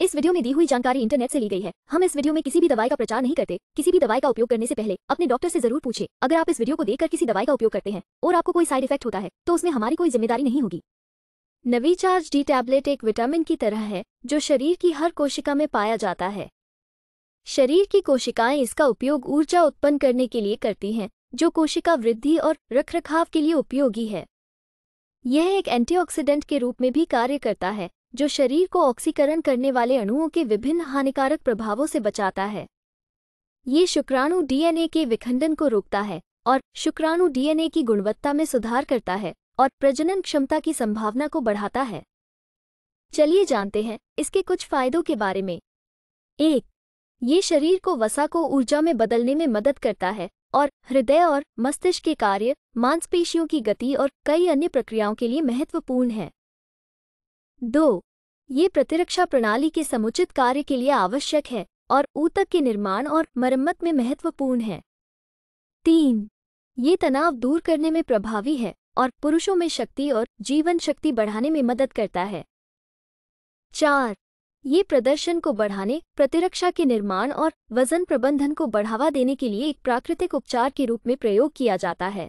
इस वीडियो में दी हुई जानकारी इंटरनेट से ली गई है हम इस वीडियो में किसी भी दवाई का प्रचार नहीं करते किसी भी दवाई का उपयोग करने से पहले अपने डॉक्टर से जरूर पूछे अगर आप इस वीडियो को देखकर किसी दवाई का उपयोग करते हैं और आपको कोई साइड इफेक्ट होता है तो उसमें हमारी कोई जिम्मेदारी नहीं होगी नवीचार्ज डी टैबलेट एक विटामिन की तरह है जो शरीर की हर कोशिका में पाया जाता है शरीर की कोशिकाएं इसका उपयोग ऊर्जा उत्पन्न करने के लिए करती हैं जो कोशिका वृद्धि और रखरखाव के लिए उपयोगी है यह एक एंटीऑक्सीडेंट के रूप में भी कार्य करता है जो शरीर को ऑक्सीकरण करने वाले अणुओं के विभिन्न हानिकारक प्रभावों से बचाता है ये शुक्राणु डीएनए के विखंडन को रोकता है और शुक्राणु डीएनए की गुणवत्ता में सुधार करता है और प्रजनन क्षमता की संभावना को बढ़ाता है चलिए जानते हैं इसके कुछ फायदों के बारे में एक ये शरीर को वसा को ऊर्जा में बदलने में मदद करता है और हृदय और मस्तिष्क के कार्य मांसपेशियों की गति और कई अन्य प्रक्रियाओं के लिए महत्वपूर्ण है दो ये प्रतिरक्षा प्रणाली के समुचित कार्य के लिए आवश्यक है और ऊतक के निर्माण और मरम्मत में महत्वपूर्ण है तीन ये तनाव दूर करने में प्रभावी है और पुरुषों में शक्ति और जीवन शक्ति बढ़ाने में मदद करता है चार ये प्रदर्शन को बढ़ाने प्रतिरक्षा के निर्माण और वजन प्रबंधन को बढ़ावा देने के लिए एक प्राकृतिक उपचार के रूप में प्रयोग किया जाता है